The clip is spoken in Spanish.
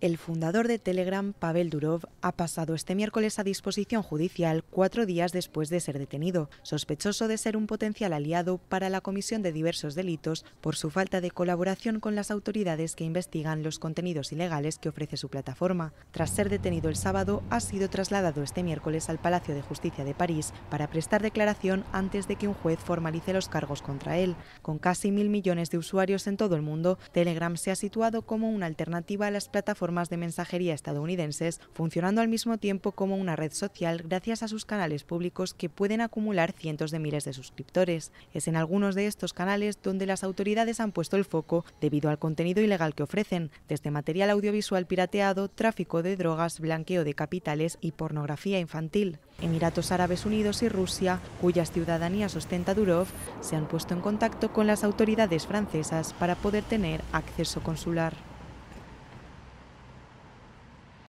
el fundador de Telegram, Pavel Durov, ha pasado este miércoles a disposición judicial cuatro días después de ser detenido, sospechoso de ser un potencial aliado para la comisión de diversos delitos por su falta de colaboración con las autoridades que investigan los contenidos ilegales que ofrece su plataforma. Tras ser detenido el sábado, ha sido trasladado este miércoles al Palacio de Justicia de París para prestar declaración antes de que un juez formalice los cargos contra él. Con casi mil millones de usuarios en todo el mundo, Telegram se ha situado como una alternativa a las plataformas de mensajería estadounidenses, funcionando al mismo tiempo como una red social gracias a sus canales públicos que pueden acumular cientos de miles de suscriptores. Es en algunos de estos canales donde las autoridades han puesto el foco debido al contenido ilegal que ofrecen, desde material audiovisual pirateado, tráfico de drogas, blanqueo de capitales y pornografía infantil. Emiratos Árabes Unidos y Rusia, cuyas ciudadanía ostenta Durov, se han puesto en contacto con las autoridades francesas para poder tener acceso consular.